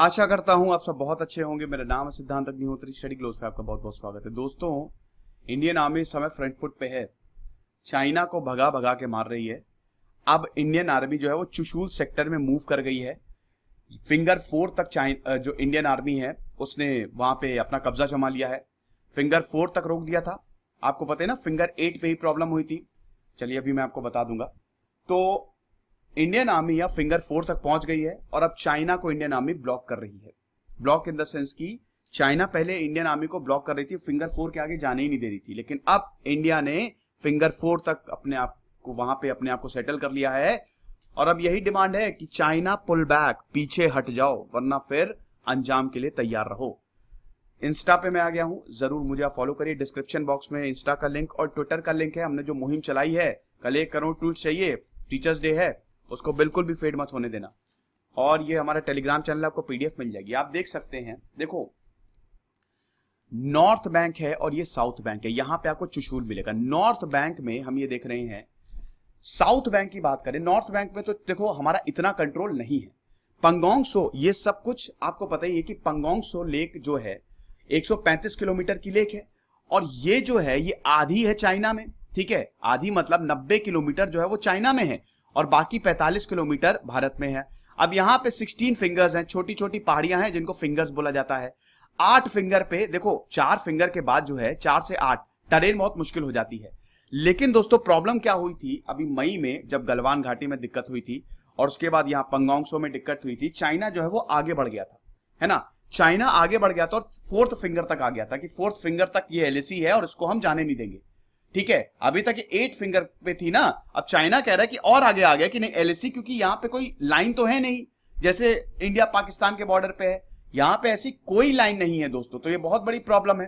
आशा करता हूं आप सब बहुत अच्छे होंगे मेरा नाम है सिद्धांत अग्निहोत्री स्टडी ग्लोज पे आपका बहुत बहुत स्वागत है दोस्तों इंडियन आर्मी इस समय फ्रंट फुट पे है चाइना को भगा भगा के मार रही है अब इंडियन आर्मी जो है वो चुशूल सेक्टर में मूव कर गई है फिंगर फोर तक जो इंडियन आर्मी है उसने वहां पे अपना कब्जा जमा लिया है फिंगर फोर तक रोक दिया था आपको पता है ना फिंगर एट पे ही प्रॉब्लम हुई थी चलिए अभी मैं आपको बता दूंगा तो इंडियन आर्मी अब फिंगर फोर तक पहुंच गई है और अब चाइना को इंडियन आर्मी ब्लॉक कर रही है ब्लॉक इन द सेंस की चाइना पहले इंडियन आर्मी को ब्लॉक कर रही थी फिंगर फोर के आगे जाने ही नहीं दे रही थी लेकिन अब इंडिया ने फिंगर फोर तक अपने आप को वहां पे अपने आप को सेटल कर लिया है और अब यही डिमांड है कि चाइना पुल बैक पीछे हट जाओ वरना फिर अंजाम के लिए तैयार रहो इंस्टा पे मैं आ गया हूं जरूर मुझे आप फॉलो करिए डिस्क्रिप्शन बॉक्स में इंस्टा का लिंक और ट्विटर का लिंक है हमने जो मुहिम चलाई है कल एक करोड़ ट्वीट चाहिए टीचर्स डे है उसको बिल्कुल भी फेड मत होने देना और ये हमारा टेलीग्राम चैनल आपको पीडीएफ मिल जाएगी आप देख सकते हैं देखो नॉर्थ बैंक है और ये साउथ बैंक है यहां पे आपको चुशूल मिलेगा नॉर्थ बैंक में हम ये देख रहे हैं साउथ बैंक की बात करें नॉर्थ बैंक में तो देखो हमारा इतना कंट्रोल नहीं है पंगोंग सो ये सब कुछ आपको पता ही है कि पंगोंग सो लेक जो है 135 किलोमीटर की लेक है और ये जो है ये आधी है चाइना में ठीक है आधी मतलब 90 किलोमीटर जो है वो चाइना में है और बाकी 45 किलोमीटर भारत में है अब यहाँ पे 16 फिंगर्स हैं छोटी छोटी पहाड़ियां हैं जिनको फिंगर्स बोला जाता है आठ फिंगर पे देखो चार फिंगर के बाद जो है चार से आठ टरेन बहुत मुश्किल हो जाती है लेकिन दोस्तों प्रॉब्लम क्या हुई थी अभी मई में जब गलवान घाटी में दिक्कत हुई थी और उसके बाद यहाँ पंगोंगसो में दिक्कत हुई थी चाइना जो है वो आगे बढ़ गया था है ना चाइना आगे बढ़ गया था और फोर्थ फिंगर तक आ गया था कि फोर्थ फिंगर तक ये एलएसी है और इसको हम जाने नहीं देंगे ठीक है अभी तक एट फिंगर पे थी ना अब चाइना कह रहा है कि और आगे आ गया कि नहीं एलएसी e क्योंकि यहां पे कोई लाइन तो है नहीं जैसे इंडिया पाकिस्तान के बॉर्डर पे है यहां पे ऐसी कोई लाइन नहीं है दोस्तों तो ये बहुत बड़ी प्रॉब्लम है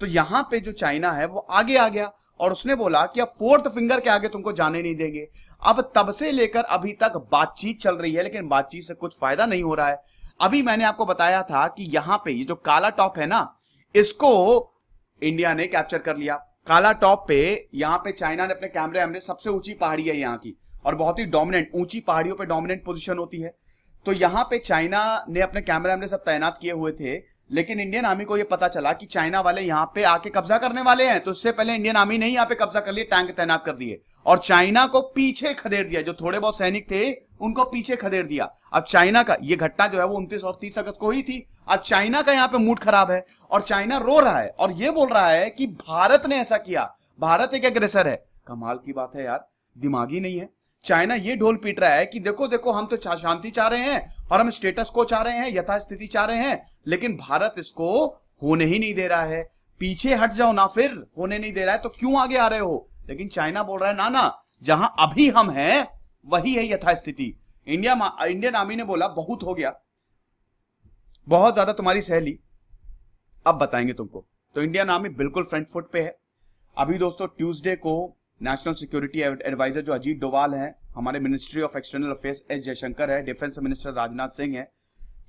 तो यहां पे जो चाइना है वो आगे आ गया और उसने बोला कि अब फोर्थ फिंगर के आगे तुमको जाने नहीं देंगे अब तब से लेकर अभी तक बातचीत चल रही है लेकिन बातचीत से कुछ फायदा नहीं हो रहा है अभी मैंने आपको बताया था कि यहां पे ये जो काला टॉप है ना इसको इंडिया ने कैप्चर कर लिया काला टॉप पे यहाँ पे चाइना ने अपने कैमरे हमने सबसे ऊंची पहाड़ी है यहाँ की और बहुत ही डोमिनेंट ऊंची पहाड़ियों पे डोमिनेंट पोजीशन होती है तो यहाँ पे चाइना ने अपने कैमरे हमने सब तैनात किए हुए थे लेकिन इंडियन आर्मी को यह पता चला कि चाइना वाले यहां पे आके कब्जा करने वाले हैं तो उससे पहले इंडियन आर्मी ने यहां पे कब्जा कर लिए टैंक तैनात कर दिए और चाइना को पीछे खदेड़ दिया जो थोड़े बहुत सैनिक थे उनको पीछे खदेड़ दिया अब चाइना का ये घटना जो है वो उन्तीस और तीस अगस्त को ही थी अब चाइना का यहां पर मूड खराब है और चाइना रो रहा है और यह बोल रहा है कि भारत ने ऐसा किया भारत एक अग्रेसर है कमाल की बात है यार दिमागी नहीं है चाइना ये ढोल पीट रहा है कि देखो देखो हम तो शांति चाह रहे हैं और हम स्टेटस को चाह रहे हैं यथास्थिति चाह रहे हैं लेकिन भारत इसको होने ही नहीं दे रहा है पीछे हट जाओ ना फिर होने नहीं दे रहा है तो क्यों आगे आ रहे हो लेकिन चाइना बोल रहा है ना ना जहां अभी हम हैं वही है यथास्थिति इंडिया इंडियन आर्मी ने बोला बहुत हो गया बहुत ज्यादा तुम्हारी सहेली अब बताएंगे तुमको तो इंडियन आर्मी बिल्कुल फ्रंट फुट पे है अभी दोस्तों ट्यूसडे को नेशनल सिक्योरिटी एडवाइजर जो अजीत डोवाल हैं हमारे ministry of external affairs S Jaishankar है डिफेंस मिनिस्टर राजनाथ सिंह है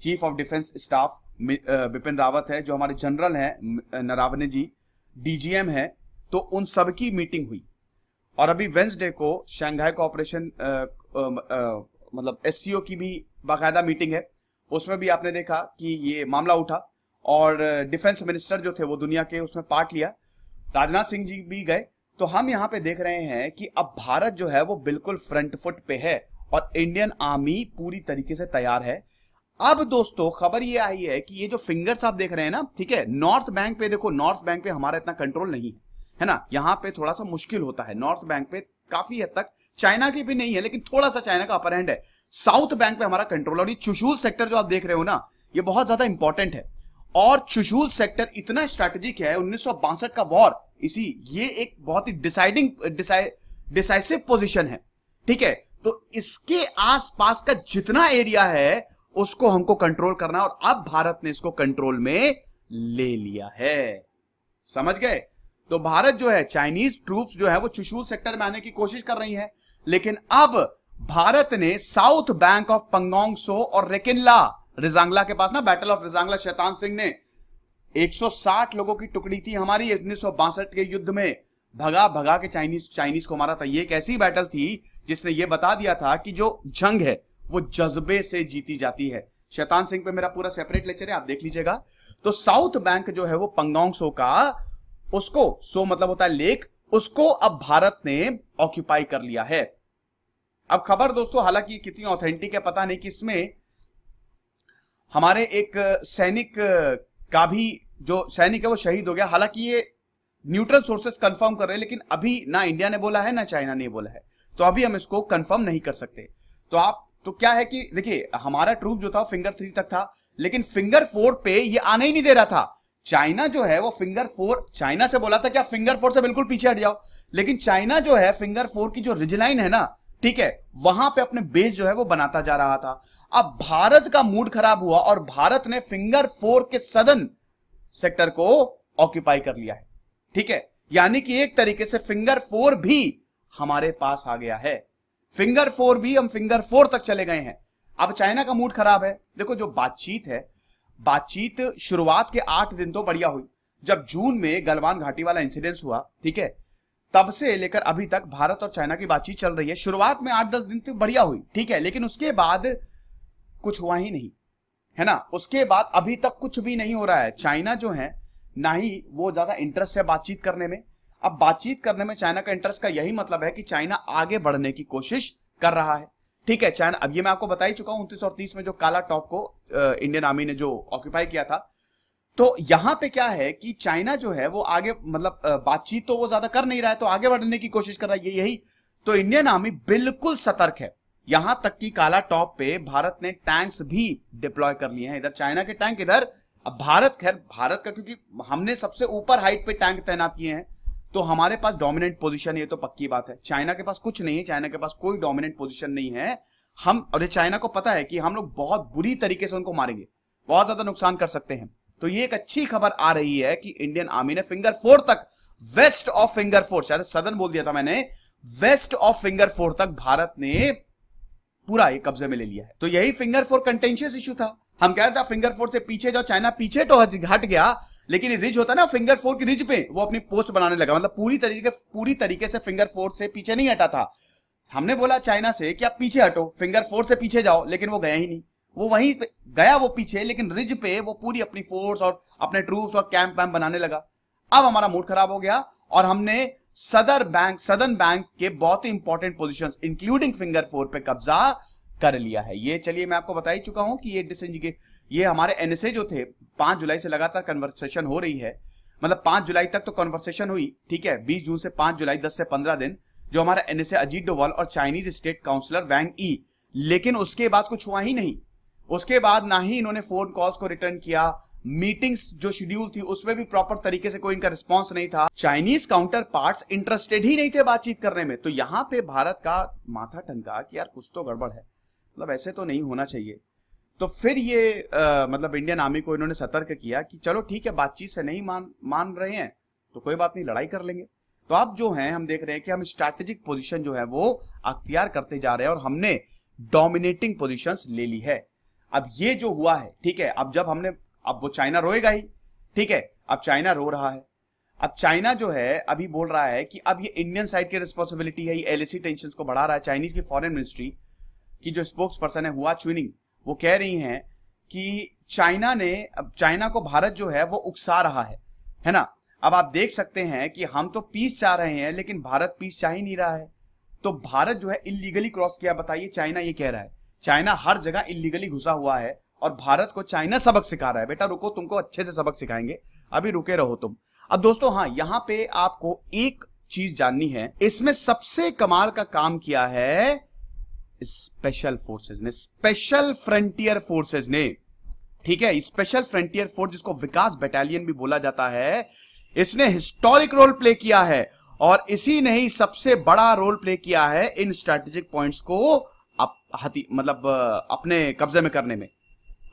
chief of defence staff Bipin Rawat है जो हमारे जनरल हैं नरावने जी डीजीएम है तो उन सब की मीटिंग हुई और अभी वेंसडे को शंघाई कॉपरेशन मतलब एस की भी बाकायदा मीटिंग है उसमें भी आपने देखा कि ये मामला उठा और डिफेंस मिनिस्टर जो थे वो दुनिया के उसमें पार्ट लिया राजनाथ सिंह जी भी गए तो हम यहां पे देख रहे हैं कि अब भारत जो है वो बिल्कुल फ्रंट फुट पे है और इंडियन आर्मी पूरी तरीके से तैयार है अब दोस्तों खबर ये आई है कि ये जो फिंगर्स आप देख रहे हैं ना ठीक है नॉर्थ बैंक पे देखो नॉर्थ बैंक पे हमारा इतना कंट्रोल नहीं है है ना यहाँ पे थोड़ा सा मुश्किल होता है नॉर्थ बैंक पे काफी हद तक चाइना की भी नहीं है लेकिन थोड़ा सा चाइना का अपर हैंड है साउथ बैंक पे हमारा कंट्रोल और ये चुशूल सेक्टर जो आप देख रहे हो ना ये बहुत ज्यादा इंपॉर्टेंट है और चुशूल सेक्टर इतना स्ट्रेटेजिक है उन्नीस का वॉर इसी ये एक बहुत ही डिसाइडिंग डिसाइसिव पोजिशन है ठीक है तो इसके आसपास का जितना एरिया है उसको हमको कंट्रोल करना और अब भारत ने इसको कंट्रोल में ले लिया है समझ गए तो भारत जो है चाइनीज ट्रूप्स जो है वो चुशूल सेक्टर में आने की कोशिश कर रही है लेकिन अब भारत ने साउथ बैंक ऑफ पंगोंगसो और रेकिनला रिजांगला के पास ना बैटल ऑफ रिजांगला शैतान सिंह ने 160 लोगों की टुकड़ी थी हमारी उन्नीस के युद्ध में भगा भगा के चाइनीज चाइनीज को मारा था ये एक ऐसी बैटल थी जिसने ये बता दिया था कि जो जंग है वो जज्बे से जीती जाती है शैतान सिंह पे मेरा पूरा सेपरेट लेक्चर है आप देख लीजिएगा तो साउथ बैंक जो है वो पंगोंग सो का उसको सो मतलब होता है लेक उसको अब भारत ने ऑक्यूपाई कर लिया है अब खबर दोस्तों हालांकि कितनी ऑथेंटिक है पता नहीं कि इसमें हमारे एक सैनिक का भी जो सैनिक है वो शहीद हो गया हालांकि ये न्यूट्रल सोर्सेस कंफर्म कर रहे हैं लेकिन अभी ना इंडिया ने बोला है ना चाइना ने बोला है तो अभी हम इसको कंफर्म नहीं कर सकते तो आप तो क्या है कि देखिए हमारा ट्रूप जो था फिंगर थ्री तक था लेकिन फिंगर फोर पे ये आने ही नहीं दे रहा था चाइना जो है वो फिंगर फोर चाइना से बोला था कि आप फिंगर फोर से बिल्कुल पीछे हट जाओ लेकिन चाइना जो है फिंगर फोर की जो रिजलाइन है ना ठीक है वहां पे अपने बेस जो है वो बनाता जा रहा था अब भारत का मूड खराब हुआ और भारत ने फिंगर फोर के सदन सेक्टर को ऑक्यूपाई कर लिया है ठीक है यानी कि एक तरीके से फिंगर फोर भी हमारे पास आ गया है फिंगर फोर भी हम फिंगर फोर तक चले गए हैं अब चाइना का मूड खराब है देखो जो बातचीत है बातचीत शुरुआत के आठ दिन तो बढ़िया हुई जब जून में गलवान घाटी वाला इंसिडेंस हुआ ठीक है तब से लेकर अभी तक भारत और चाइना की बातचीत चल रही है शुरुआत में आठ दस दिन तो बढ़िया हुई ठीक है लेकिन उसके बाद कुछ हुआ ही नहीं है ना उसके बाद अभी तक कुछ भी नहीं हो रहा है चाइना जो है ना ही वो ज्यादा इंटरेस्ट है बातचीत करने में अब बातचीत करने में चाइना का इंटरेस्ट का यही मतलब है कि चाइना आगे बढ़ने की कोशिश कर रहा है ठीक है चाइना अब ये मैं आपको बता ही चुका हूं उन्तीस और तीस में जो काला टॉप को इंडियन आर्मी ने जो ऑक्यूपाई किया था तो यहां पे क्या है कि चाइना जो है वो आगे मतलब बातचीत तो वो ज्यादा कर नहीं रहा है तो आगे बढ़ने की कोशिश कर रहा है यही तो इंडियन आर्मी बिल्कुल सतर्क है यहां तक कि काला टॉप पे भारत ने टैंक्स भी डिप्लॉय कर लिए हैं इधर चाइना के टैंक इधर अब भारत खैर भारत का क्योंकि हमने सबसे ऊपर हाइट पे टैंक तैनात किए हैं तो हमारे पास डोमिनेंट पोजिशन ये तो पक्की बात है चाइना के पास कुछ नहीं है चाइना के पास कोई डोमिनेंट पोजिशन नहीं है हम और ये चाइना को पता है कि हम लोग बहुत बुरी तरीके से उनको मारेंगे बहुत ज्यादा नुकसान कर सकते हैं तो ये एक अच्छी खबर आ रही है कि इंडियन आर्मी ने फिंगर फोर तक वेस्ट ऑफ फिंगर फोर शायद सदन बोल दिया था मैंने वेस्ट ऑफ फिंगर फोर तक भारत ने पूरा ये कब्जे में ले लिया है तो यही फिंगर फोर कंटेंशियस इशू था हम कह रहे थे फिंगर फोर से पीछे जाओ चाइना पीछे तो हट गया लेकिन रिज होता है ना फिंगर फोर की रिज पे वो अपनी पोस्ट बनाने लगा मतलब पूरी तरीके पूरी तरीके से फिंगर फोर से पीछे नहीं हटा था हमने बोला चाइना से कि आप पीछे हटो फिंगर फोर से पीछे जाओ लेकिन वो गया ही नहीं वो वहीं पे गया वो पीछे लेकिन रिज पे वो पूरी अपनी फोर्स और अपने ट्रूप्स और कैंप वैम्प बनाने लगा अब हमारा मूड खराब हो गया और हमने सदर बैंक सदन बैंक के बहुत ही important position including finger four पे कब्जा कर लिया है ये चलिए मैं आपको बता ही चुका हूं कि ये ये हमारे एनएसए जो थे पांच जुलाई से लगातार कन्वर्सेशन हो रही है मतलब पांच जुलाई तक तो कन्वर्सेशन हुई ठीक है बीस जून से पांच जुलाई दस से पंद्रह दिन जो हमारा एनएसए अजीत डोवाल और Chinese state councillor Wang Yi लेकिन उसके बाद कुछ हुआ ही नहीं उसके बाद ना ही इन्होंने फोन कॉल्स को रिटर्न किया मीटिंग्स जो शेड्यूल थी उसमें भी प्रॉपर तरीके से कोई इनका रिस्पॉन्स नहीं था चाइनीज काउंटर पार्ट इंटरेस्टेड ही नहीं थे बातचीत करने में तो यहाँ पे भारत का माथा टनका कि यार कुछ तो गड़बड़ है मतलब ऐसे तो नहीं होना चाहिए तो फिर ये आ, मतलब इंडियन आर्मी को इन्होंने सतर्क किया कि चलो ठीक है बातचीत से नहीं मान मान रहे हैं तो कोई बात नहीं लड़ाई कर लेंगे तो अब जो है हम देख रहे हैं कि हम स्ट्रैटेजिक पोजीशन जो है वो अख्तियार करते जा रहे हैं और हमने डोमिनेटिंग पोजीशंस ले ली है अब ये जो हुआ है ठीक है अब जब हमने अब वो चाइना रोएगा ही ठीक है अब चाइना रो रहा है अब चाइना जो है अभी बोल रहा है कि अब ये इंडियन साइड की रिस्पॉन्सिबिलिटी है ये एलएसी टेंशन को बढ़ा रहा है चाइनीज की फॉरन मिनिस्ट्री की जो स्पोक्स पर्सन है हुआ चुनिंग वो कह रही है कि चाइना ने अब चाइना को भारत जो है वो उकसा रहा है है ना अब आप देख सकते हैं कि हम तो पीस चाह रहे हैं लेकिन भारत पीस चाह ही नहीं रहा है तो भारत जो है इलीगली क्रॉस किया बताइए चाइना ये कह रहा है चाइना हर जगह इलीगली घुसा हुआ है और भारत को चाइना सबक सिखा रहा है बेटा रुको तुमको अच्छे से सबक सिखाएंगे अभी रुके रहो तुम अब दोस्तों हाँ यहाँ पे आपको एक चीज जाननी है इसमें सबसे कमाल का काम किया है स्पेशल फोर्सेज ने स्पेशल फ्रंटियर फोर्सेज ने ठीक है स्पेशल फ्रंटियर फोर्स जिसको विकास बटालियन भी बोला जाता है इसने हिस्टोरिक रोल प्ले किया है और इसी ने ही सबसे बड़ा रोल प्ले किया है इन स्ट्रेटेजिक पॉइंट्स को अप, मतलब अपने कब्जे में करने में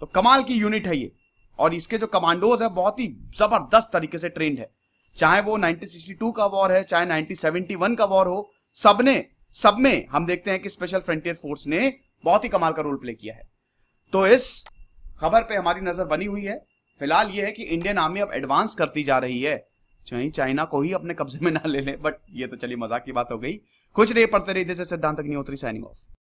तो कमाल की यूनिट है ये और इसके जो कमांडोज है बहुत ही जबरदस्त तरीके से ट्रेंड है चाहे वो 1962 का वॉर है चाहे 1971 का वॉर हो सबने सब में हम देखते हैं कि स्पेशल फ्रंटियर फोर्स ने बहुत ही कमाल का रोल प्ले किया है तो इस खबर पे हमारी नजर बनी हुई है फिलहाल ये है कि इंडियन आर्मी अब एडवांस करती जा रही है चाहे चाइना को ही अपने कब्जे में ना ले लें बट ये तो चलिए मजाक की बात हो गई कुछ नहीं पढ़ते रहिए जैसे सिद्धांत अग्निहोत्री साइनिंग ऑफ